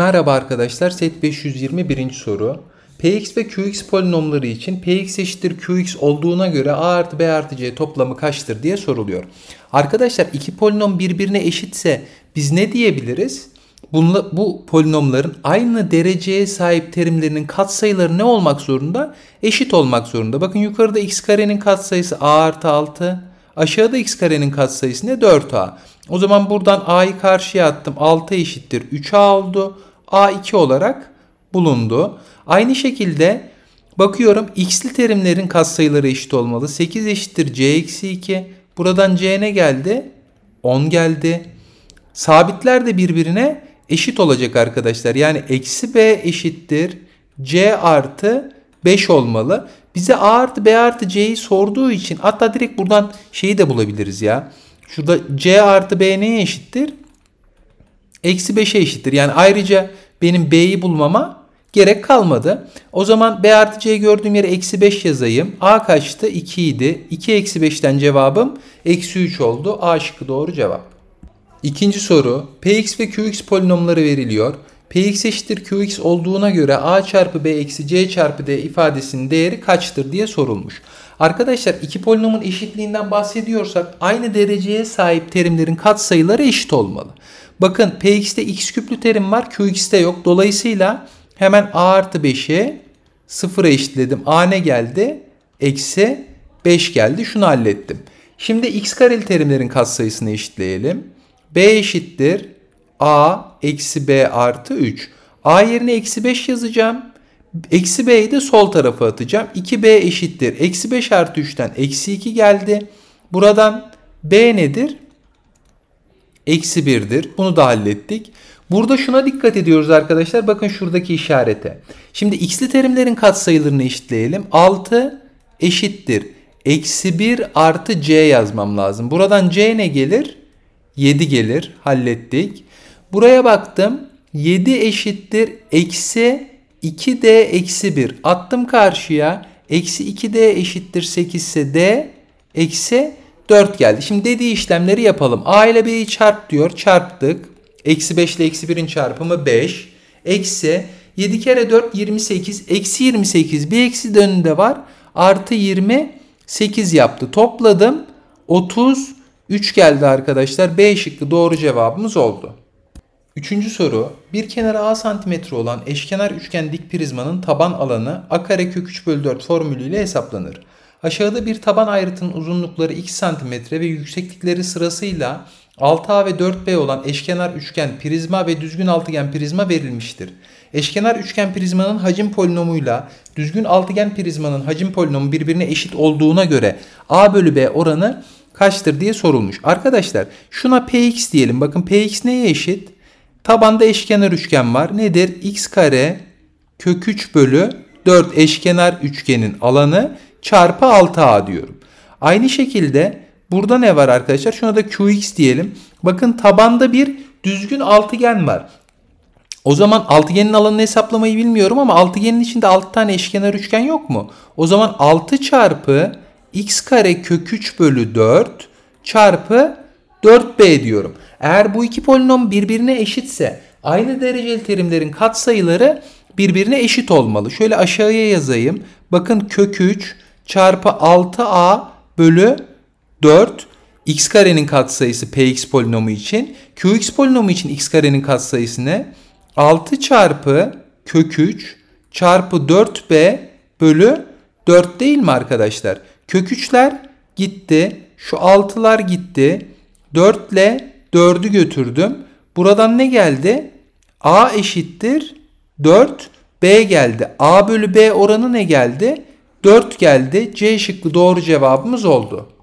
Merhaba arkadaşlar set 521. soru. Px ve Qx polinomları için Px eşittir Qx olduğuna göre A artı B artı C toplamı kaçtır diye soruluyor. Arkadaşlar iki polinom birbirine eşitse biz ne diyebiliriz? Bunla, bu polinomların aynı dereceye sahip terimlerinin katsayıları ne olmak zorunda? Eşit olmak zorunda. Bakın yukarıda x karenin katsayısı a artı 6. Aşağıda x karenin katsayısı ne? 4a. O zaman buradan a'yı karşıya attım. 6 eşittir 3a oldu. A2 olarak bulundu. Aynı şekilde bakıyorum x'li terimlerin katsayıları eşit olmalı. 8 eşittir c eksi 2. Buradan c ne geldi? 10 geldi. Sabitler de birbirine eşit olacak arkadaşlar. Yani eksi b eşittir c artı 5 olmalı. Bize a artı b artı c'yi sorduğu için hatta direkt buradan şeyi de bulabiliriz ya. Şurada c artı b neye eşittir? Eksi 5'e eşittir. Yani ayrıca benim B'yi bulmama gerek kalmadı. O zaman B artı C gördüğüm yere eksi 5 yazayım. A kaçtı? 2 idi. 2 eksi 5'ten cevabım eksi 3 oldu. A şıkkı doğru cevap. İkinci soru. Px ve Qx polinomları veriliyor. Px eşittir Qx olduğuna göre A çarpı B eksi C çarpı D ifadesinin değeri kaçtır diye sorulmuş. Arkadaşlar iki polinomun eşitliğinden bahsediyorsak aynı dereceye sahip terimlerin katsayıları eşit olmalı. Bakın px'te x küplü terim var qx'te yok. Dolayısıyla hemen a artı 5'i sıfıra eşitledim. a ne geldi? Eksi 5 geldi. Şunu hallettim. Şimdi x kareli terimlerin katsayısını eşitleyelim. b eşittir a eksi b artı 3. a yerine eksi 5 yazacağım. Eksi b'yi de sol tarafa atacağım. 2b eşittir. Eksi 5 artı 3'ten eksi 2 geldi. Buradan b nedir? Eksi 1'dir. Bunu da hallettik. Burada şuna dikkat ediyoruz arkadaşlar. Bakın şuradaki işarete. Şimdi x'li terimlerin katsayılarını eşitleyelim. 6 eşittir. Eksi 1 artı c yazmam lazım. Buradan c ne gelir? 7 gelir. Hallettik. Buraya baktım. 7 eşittir. Eksi 2D eksi 1 attım karşıya. Eksi 2D eşittir 8 ise D eksi 4 geldi. Şimdi dediği işlemleri yapalım. A ile B'yi çarp diyor. Çarptık. Eksi 5 ile eksi 1'in çarpımı 5. Eksi 7 kere 4 28. Eksi 28 bir eksi dönünde var. Artı 28 yaptı. Topladım. 33 geldi arkadaşlar. B şıkkı doğru cevabımız oldu. Üçüncü soru. Bir kenarı a santimetre olan eşkenar üçgen dik prizmanın taban alanı a kare kök 3 bölü 4 formülüyle hesaplanır. Aşağıda bir taban ayrıtının uzunlukları x santimetre ve yükseklikleri sırasıyla 6A ve 4B olan eşkenar üçgen prizma ve düzgün altıgen prizma verilmiştir. Eşkenar üçgen prizmanın hacim polinomuyla düzgün altıgen prizmanın hacim polinomu birbirine eşit olduğuna göre A bölü B oranı kaçtır diye sorulmuş. Arkadaşlar şuna Px diyelim. Bakın Px neye eşit? Tabanda eşkenar üçgen var. Nedir? x kare kök 3 bölü 4 eşkenar üçgenin alanı çarpı 6a diyorum. Aynı şekilde burada ne var arkadaşlar? Şuna da qx diyelim. Bakın tabanda bir düzgün altıgen var. O zaman altıgenin alanını hesaplamayı bilmiyorum ama altıgenin içinde 6 tane eşkenar üçgen yok mu? O zaman 6 çarpı x kare kök 3 bölü 4 çarpı 4b diyorum. Eğer bu iki polinom birbirine eşitse aynı dereceli terimlerin katsayıları birbirine eşit olmalı. Şöyle aşağıya yazayım. Bakın kök 3 çarpı 6a bölü 4 x karenin katsayısı px polinomu için. qx polinomu için x karenin katsayısı ne? 6 çarpı kök 3 çarpı 4b bölü 4 değil mi arkadaşlar? Kök 3'ler gitti. Şu 6'lar gitti. 4 ile 4'ü götürdüm. Buradan ne geldi? A eşittir 4 B geldi. A bölü B oranı ne geldi? 4 geldi. C şıkkı doğru cevabımız oldu.